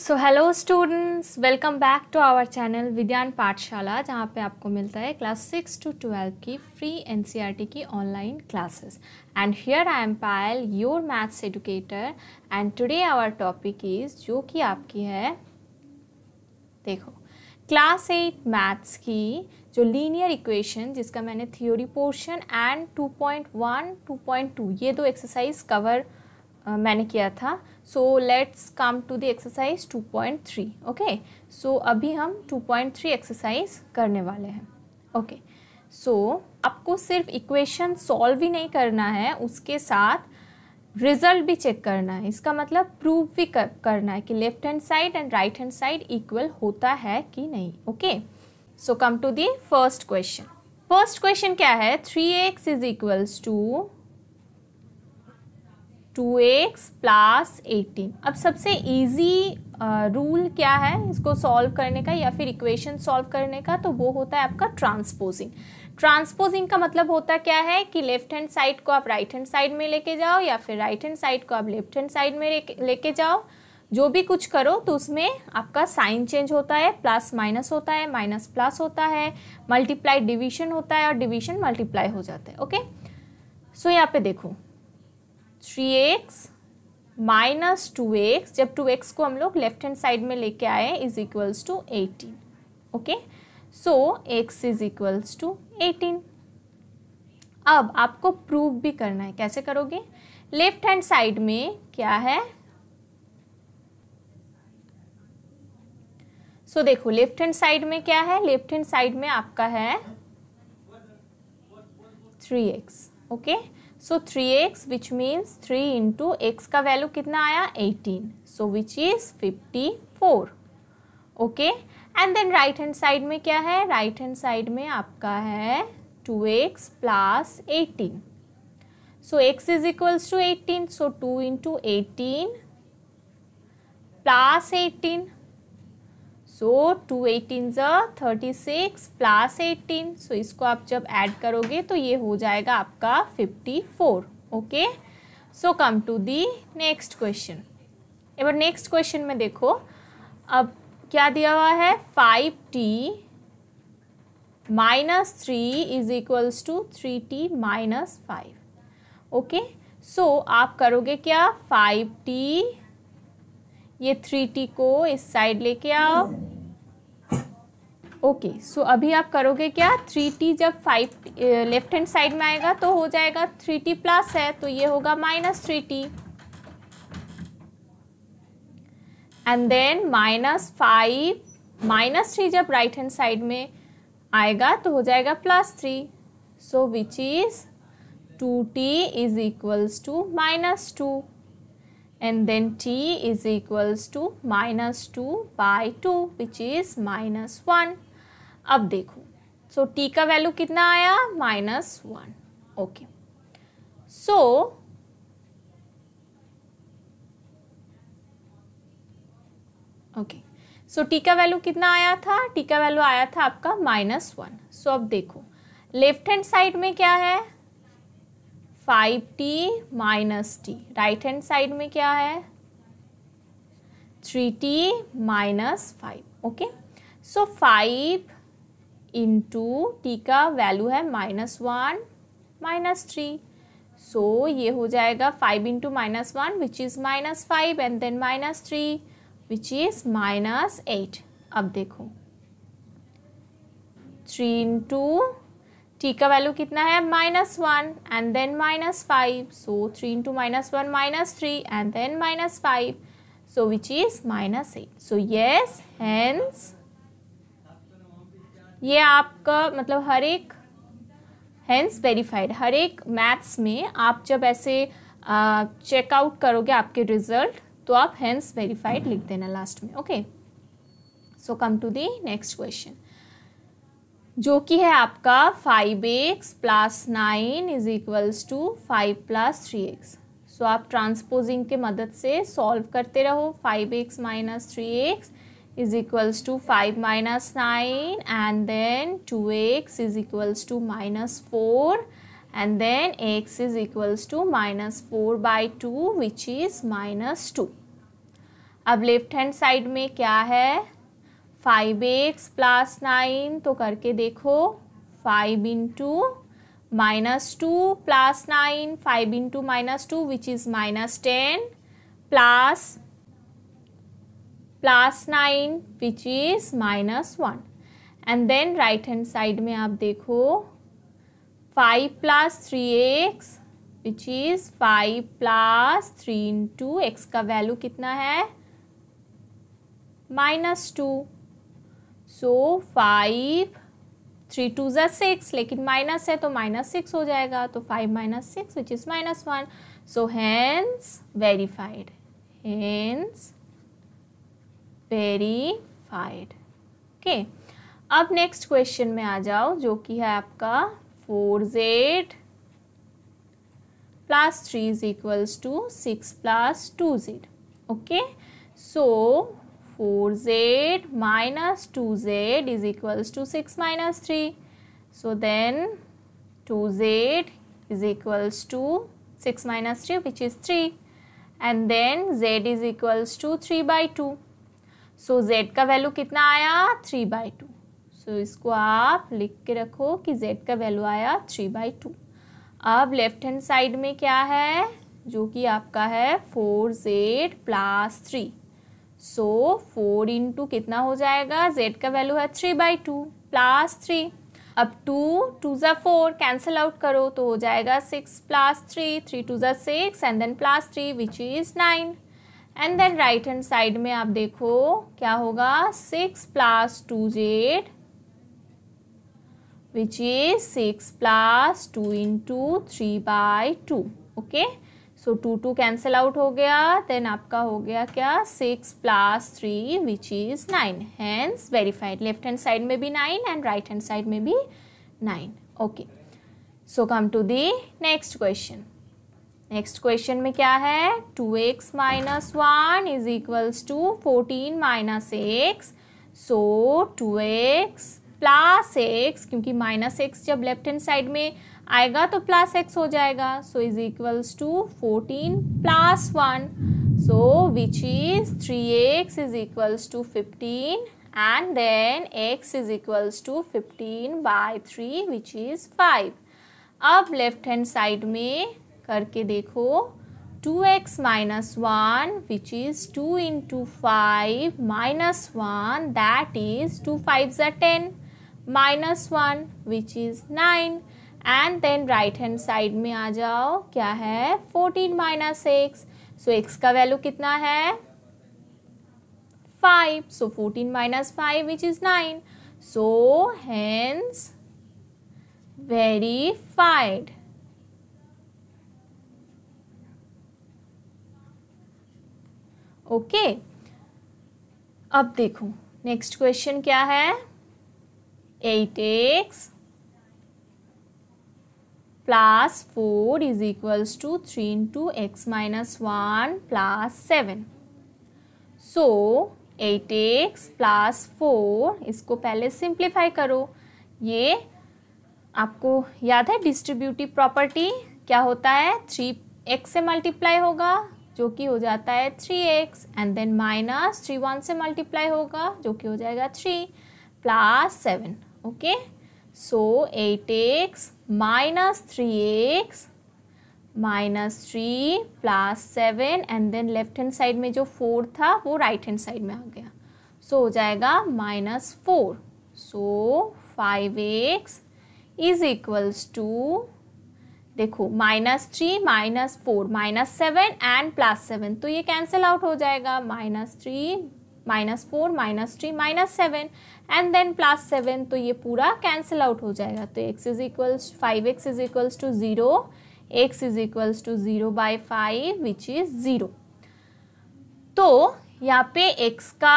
So hello students welcome back to our channel Vigyan Pathshala जहाँ पे आपको मिलता है क्लास सिक्स टू ट्वेल्व की फ्री एनसीईआरटी e की online classes and here I am Payal your maths educator and today our topic is जो कि आपकी है देखो क्लास एट मैथ्स की जो लीनियर इक्वेशन जिसका मैंने theory portion and two point one two point two ये दो एक्सरसाइज कवर मैंने किया था so let's come to the exercise 2.3 okay so अभी हम 2.3 एक्सरसाइज करने वाले हैं ओके okay. सो so, आपको सिर्फ इक्वेशन सॉल्व ही नहीं करना है उसके साथ रिजल्ट भी चेक करना है इसका मतलब प्रूव भी कर, करना है कि left hand side and right hand side equal होता है कि नहीं okay so come to the first question first question क्या है three x is equals to two x plus eighteen अब सबसे इजी रूल क्या है इसको सॉल्व करने का या फिर इक्वेशन सॉल्व करने का तो वो होता है आपका ट्रांसपोजिंग ट्रांसपोजिंग का मतलब होता क्या है कि लेफ्ट हैंड साइड को आप राइट हैंड साइड में लेके जाओ या फिर राइट हैंड साइड को आप लेफ्ट हैंड साइड में लेके जाओ जो भी कुछ करो तो उसमें आपका साइन चेंज होता है प्लस माइनस होता है माइनस प्लस होता है मल्टीप्लाई डिवीजन होता है और डिवीजन मल्टीप्लाई हो जाता है ओके सो यहाँ पे देखो three x minus two x जब टू एक्स को हम लोग लेफ्ट हैंड साइड में लेके आए is equals to eighteen okay so x is equals to eighteen अब आपको प्रूव भी करना है कैसे करोगे लेफ्ट हैंड साइड में क्या है सो so, देखो लेफ्ट हैंड साइड में क्या है लेफ्ट हैंड साइड में आपका है three x okay okay? So three x which means three into x का वैल्यू कितना आया eighteen so which is fifty four okay and then right hand side में क्या है राइट हैंड साइड में आपका है two x plus eighteen so x is equals to eighteen so two into eighteen plus eighteen so two eighteen ज thirty six plus eighteen so इसको आप जब ऐड करोगे तो ये हो जाएगा आपका fifty four okay so come to the next question एবার नेक्स्ट क्वेश्चन में देखो अब क्या दिया हुआ है five t minus three is equals to three t minus five okay so आप करोगे क्या फाइव टी ये थ्री टी को इस साइड लेके आओ ओके okay, सो so अभी आप करोगे क्या थ्री टी जब फाइव लेफ्ट हैंड साइड में आएगा तो हो जाएगा थ्री टी प्लस है तो ये होगा minus three t and then minus five minus three जब राइट हैंड साइड में आएगा तो हो जाएगा plus three so which is two t is equals to minus two and then t is equals to minus two by two which is minus one अब देखो so so, t का value कितना आया minus one okay so okay so t का value कितना आया था t का वैल्यू आया था आपका माइनस वन सो अब देखो लेफ्ट हैंड साइड में क्या है five t minus t right hand side में क्या है three t minus five okay so five into t का वैल्यू है minus one minus three so ये हो जाएगा five into minus one which is minus five and then minus three which is minus eight अब देखो three into t का value कितना है minus one and then minus five so three into minus one minus three and then minus five so which is minus eight so yes hence ये आपका मतलब हर एक hence verified हर एक maths में आप जब ऐसे चेकआउट करोगे आपके रिजल्ट तो आप हैंस वेरीफाइड लिख देना लास्ट में okay so come to the next question जो कि है आपका five x plus nine is equals to five plus three x so आप ट्रांसपोजिंग के मदद से सॉल्व करते रहो five x minus three x is equals to five minus nine and then two x is equals to minus four and then x is equals to minus four by two which is minus two अब left hand side में क्या है five x plus nine तो करके देखो five into minus two plus nine five into minus two which is minus ten plus plus nine which is minus one and then right hand side में आप देखो five plus three x which is five plus three into x का value कितना है minus two so five three two ज़ा six लेकिन minus है तो माइनस सिक्स हो जाएगा तो five minus six which is minus one so hence verified hence verified okay अब नेक्स्ट क्वेश्चन में आ जाओ जो कि है आपका four z plus three is equals to six plus two z okay so four z minus two z is equals to six minus three so then two z is equals to six minus three which is three and then z is equals to three by two so z का value कितना आया three by two सो इसको आप लिख के रखो कि Z का वैल्यू आया थ्री बाई टू अब लेफ्ट हैंड साइड में क्या है जो कि आपका है four z plus three so four into कितना हो जाएगा जेड का वैल्यू है three by two plus three अब टू टू ज़ा फोर कैंसिल आउट करो तो हो जाएगा six plus three three two ज़ा six and then plus three which is nine and then right hand side में आप देखो क्या होगा six plus two z which is six plus two into three by two okay so two two cancel out हो गया then आपका हो गया क्या six plus three which is nine hence verified left hand side में भी nine and right hand side में भी nine okay so come to the next question next question में क्या है two x minus one is equals to fourteen minus x so two x plus x क्योंकि minus x जब left hand side में आएगा तो प्लस एक्स हो जाएगा so is equals to fourteen plus one so which is three x is equals to fifteen and then x is equals to fifteen by three which is five अब left hand side में करके देखो two x minus one which is two into five minus one that is two five ज़ा ten minus one which is nine and then right hand side में आ जाओ क्या है fourteen minus x so x का value कितना है five so fourteen minus five which is nine so hence verified okay अब देखो नेक्स्ट क्वेश्चन क्या है eight x plus is equals to three into x minus one plus seven so eight x plus four इसको पहले simplify करो ये आपको याद है डिस्ट्रीब्यूटिव प्रॉपर्टी क्या होता है थ्री एक्स से मल्टीप्लाई होगा जो कि हो जाता है three x and then minus three one से मल्टीप्लाई होगा जो कि हो जाएगा three plus seven okay so eight x minus 3x minus three plus seven and then left hand side में जो फोर था वो राइट हैंड साइड में आ गया सो so, हो जाएगा minus four so five x is equals to देखो minus three minus four minus seven and plus seven तो ये कैंसिल आउट हो जाएगा minus three minus four minus three minus seven and then plus seven तो ये पूरा cancel out हो जाएगा तो x is equals five x is equals to zero x is equals to zero by five which is zero तो यहाँ पे x का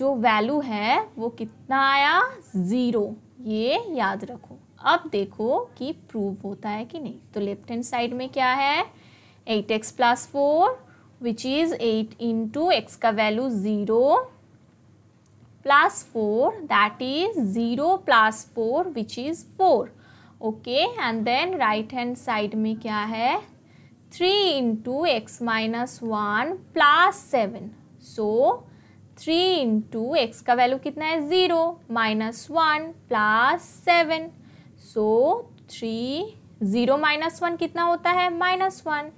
जो वैल्यू है वो कितना आया ज़ीरो ये याद रखो अब देखो कि प्रूव होता है कि नहीं तो लेफ्ट हैंड साइड में क्या है eight x plus four which is eight into x का value zero plus four that is zero plus four which is four okay and then right hand side में क्या है three into x minus one plus seven so three into x का value कितना है zero minus one plus seven so three zero minus one कितना होता है minus one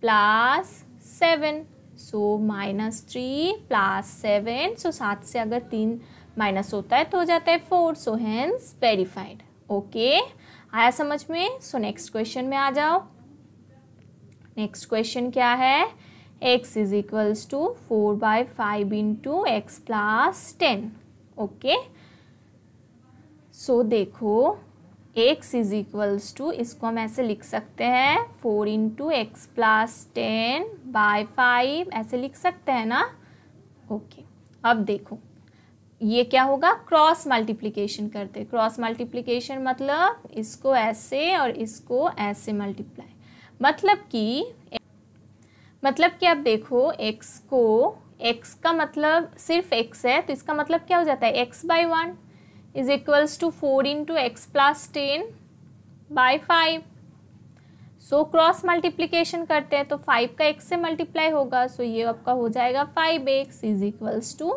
plus seven so minus three plus seven so सात से अगर तीन माइनस होता है तो हो जाता है four so hence verified okay आया समझ में सो नेक्स्ट क्वेश्चन में आ जाओ नेक्स्ट क्वेश्चन क्या है x is equals to four by five into x plus ten okay so देखो एक्स इज इक्वल्स टू इसको हम ऐसे लिख सकते हैं four into x plus ten by five ऐसे लिख सकते हैं ना ओके अब देखो ये क्या होगा क्रॉस मल्टीप्लीकेशन करते क्रॉस मल्टीप्लीकेशन मतलब इसको ऐसे और इसको ऐसे मल्टीप्लाई मतलब कि मतलब कि आप देखो x को x का मतलब सिर्फ x है तो इसका मतलब क्या हो जाता है x by one is equals to 4 into x plus ten by five so cross multiplication करते हैं तो फाइव का एक्स से मल्टीप्लाई होगा सो ये आपका हो जाएगा five x is equals to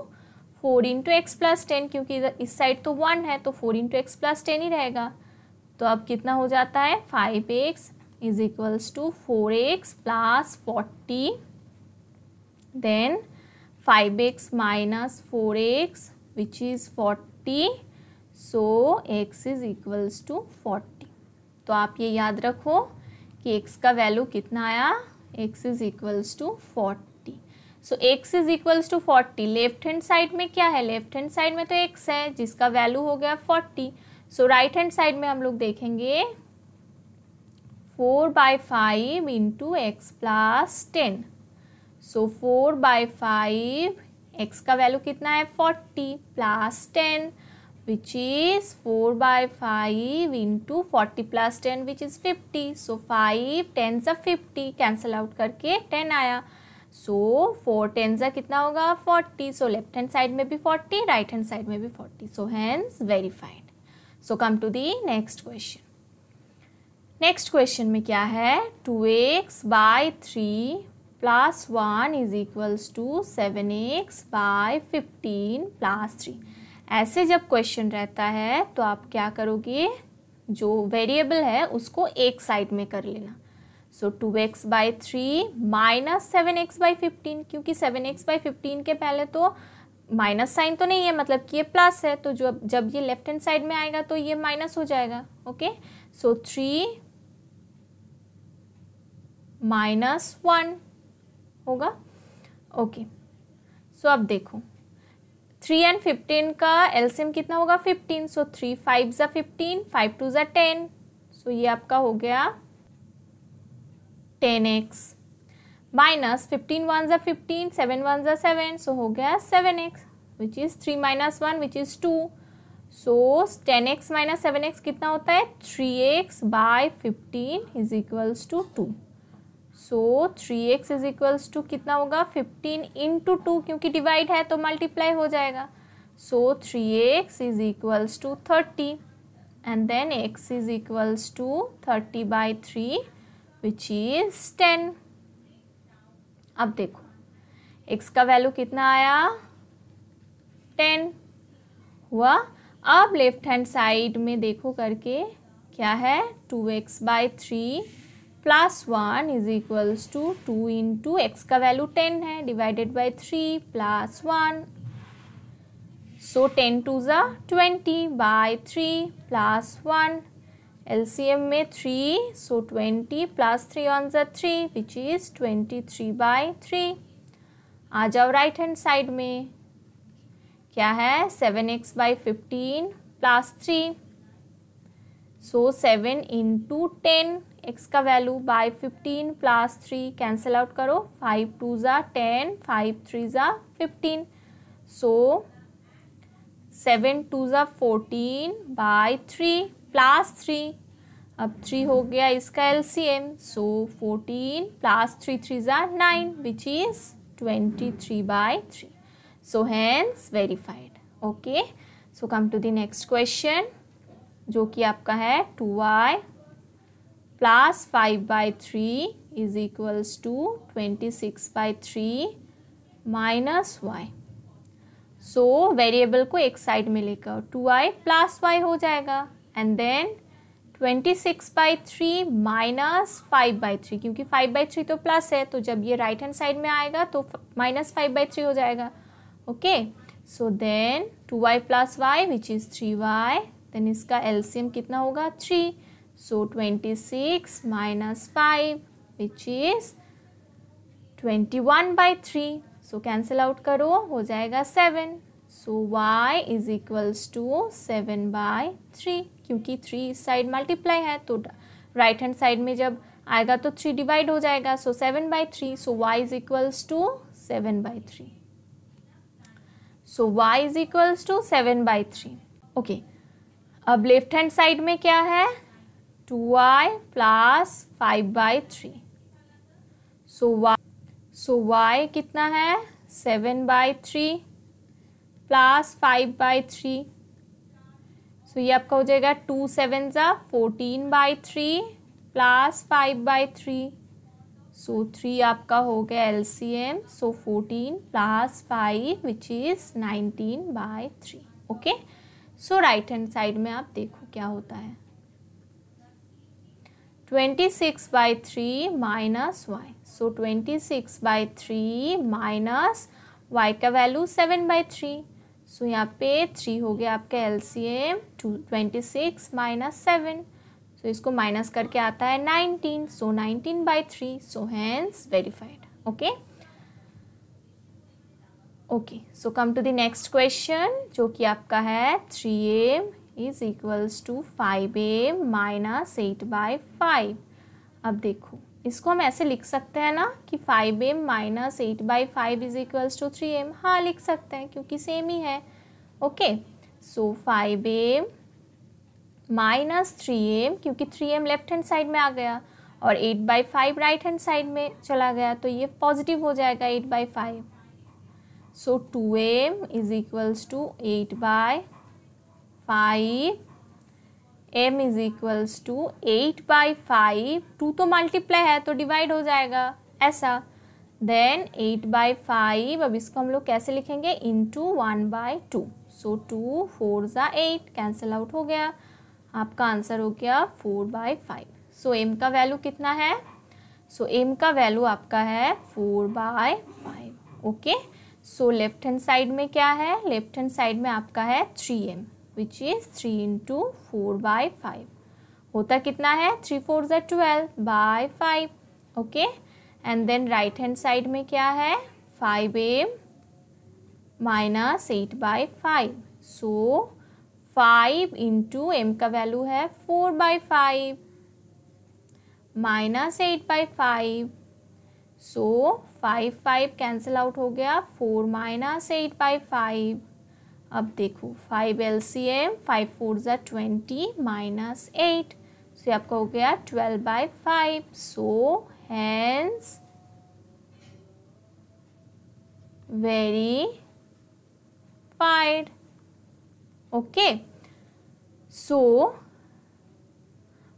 four into x plus ten क्योंकि इस साइड तो वन है तो four into x plus ten ही रहेगा तो अब कितना हो जाता है five x is equals to four x plus forty then five x minus four x which is forty so x is equals to forty तो आप ये याद रखो कि एक्स का वैल्यू कितना आया x is equals to forty so x is equals to forty left hand side में क्या है लेफ्ट हैंड साइड में तो एक्स है जिसका वैल्यू हो गया forty so right hand side में हम लोग देखेंगे four by five into x plus ten so four by five x का वैल्यू कितना है forty plus ten which is 4 by 5 into 40 plus 10 which is 50. So 5 tens of 50 cancel out करके 10 आया. So 4 tens of कितना होगा 40. So left hand side में भी 40, right hand side में भी 40. So hence verified. So come to the next question. Next question में क्या है two x by three plus one is equals to seven x by fifteen plus three ऐसे जब question रहता है तो आप क्या करोगे जो वेरिएबल है उसको एक साइड में कर लेना so two x by three minus seven x by fifteen क्योंकि सेवन एक्स बाई फिफ्टीन के पहले तो माइनस साइन तो नहीं है मतलब कि ये प्लस है तो जो जब ये लेफ्ट हैंड साइड में आएगा तो ये माइनस हो जाएगा okay so three minus one होगा ओके सो अब देखो थ्री एंड फिफ्टीन का एल्सियम कितना होगा फिफ्टीन सो थ्री फाइव ज़ा फिफ्टीन फाइव टू ज़ा टेन सो ये आपका हो गया ten x minus fifteen one ज़ा फिफ्टीन सेवन वन ज़ा सेवन सो हो गया seven x which is three minus one which is two so ten x minus seven x कितना होता है three x by fifteen is equals to two so three x is equals to कितना होगा fifteen into two क्योंकि divide है तो multiply हो जाएगा so three x is equals to thirty and then x is equals to thirty by three which is ten अब देखो x का वैल्यू कितना आया टेन हुआ अब लेफ्ट हैंड साइड में देखो करके क्या है two x by three plus one is equals to two into x का वैल्यू टेन है divided by three plus one so ten two ज़ा twenty by three plus one LCM में three so twenty plus three one ज़ा three which is twenty three by three आ जाओ right hand side में क्या है seven x by fifteen plus three so seven into ten x का value by fifteen plus three cancel out करो five two ज़ा ten five three ज़ा fifteen so seven two ज़ा fourteen by three plus three अब three हो गया इसका L C M so fourteen plus three three ज़ा nine which is twenty three by three so hence verified okay so come to the next question जो कि आपका है two y plus 5 by 3 is equals to 26 by 3 minus y so variable को एक side में लेकर to I plus y हो जाएगा and then twenty six by three minus five by three क्योंकि फाइव बाई थ्री तो प्लस है तो जब ये राइट हैंड साइड में आएगा तो माइनस फाइव बाई थ्री हो जाएगा okay so then two y plus y which is three y then इसका एल्सियम कितना होगा three So 26 minus 5 which is 21 by 3. So cancel out करो हो जाएगा 7. So y is equals to 7 by 3 क्योंकि 3 इस साइड मल्टीप्लाई है तो राइट हैंड साइड में जब आएगा तो 3 डिवाइड हो जाएगा so seven by three so y is equals to seven by three so y is equals to seven by three okay अब लेफ्ट हैंड साइड में क्या है two I plus five by three so y so y कितना है seven by three plus five by three so ये आपका हो जाएगा टू सेवन ज़ा fourteen by three plus five by three so three आपका हो गया L C M so fourteen plus five which is nineteen by three okay so right hand side में आप देखो क्या होता है twenty six by three minus y so twenty six by three minus y का value seven by three so यहाँ पे three हो गया आपका L C M to twenty six minus seven so इसको माइनस करके आता है nineteen so nineteen by three so hence verified okay okay so come to the next question जो कि आपका है three M is equals to five A minus eight by five अब देखो इसको हम ऐसे लिख सकते हैं ना कि five M minus eight by five is equals to three M हाँ लिख सकते हैं क्योंकि सेम ही है okay so five M minus three M क्योंकि three M left hand side में आ गया और eight by five right hand side में चला गया तो ये पॉजिटिव हो जाएगा eight by five so two M is equals to eight by five M is equals to eight by five two तो मल्टीप्लाई है तो डिवाइड हो जाएगा ऐसा देन एट बाई फाइव अब इसको हम लोग कैसे लिखेंगे into one by two so two four ज़ा एट कैंसिल आउट हो गया आपका आंसर हो गया four by five so M का वैल्यू कितना है सो so, एम का वैल्यू आपका है four by five okay so left hand side में क्या है लेफ्ट हैंड साइड में आपका है three M which is three into four by five होता कितना है थ्री फोर जै twelve by five okay and then right hand side में क्या है five A minus eight by five so five into M का वैल्यू है four by five minus eight by five so five five cancel out हो गया four minus eight by five अब देखो five L C M five four ज़ा twenty minus eight so ये आपका हो गया twelve by five so hence फाइड okay so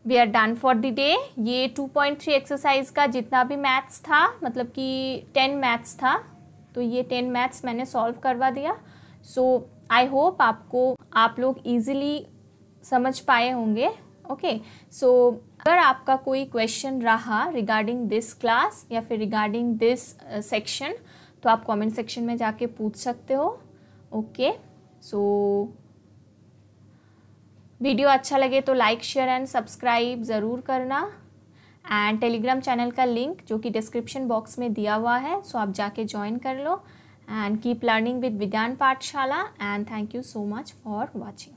we are done for the day ये थ्री एक्सरसाइज का जितना भी मैथ्स था मतलब कि टेन मैथ्स था तो ये टेन मैथ्स मैंने सॉल्व करवा दिया सो आई होप आपको आप लोग ईजिली समझ पाए होंगे ओके okay. सो so, अगर आपका कोई क्वेश्चन रहा रिगार्डिंग दिस क्लास या फिर रिगार्डिंग दिस सेक्शन तो आप कमेंट सेक्शन में जाके पूछ सकते हो ओके सो वीडियो अच्छा लगे तो लाइक शेयर एंड सब्सक्राइब ज़रूर करना एंड टेलीग्राम चैनल का लिंक जो कि डिस्क्रिप्शन बॉक्स में दिया हुआ है सो so आप जाके ज्वाइन कर लो and keep learning with Vidyan Patshala and thank you so much for watching.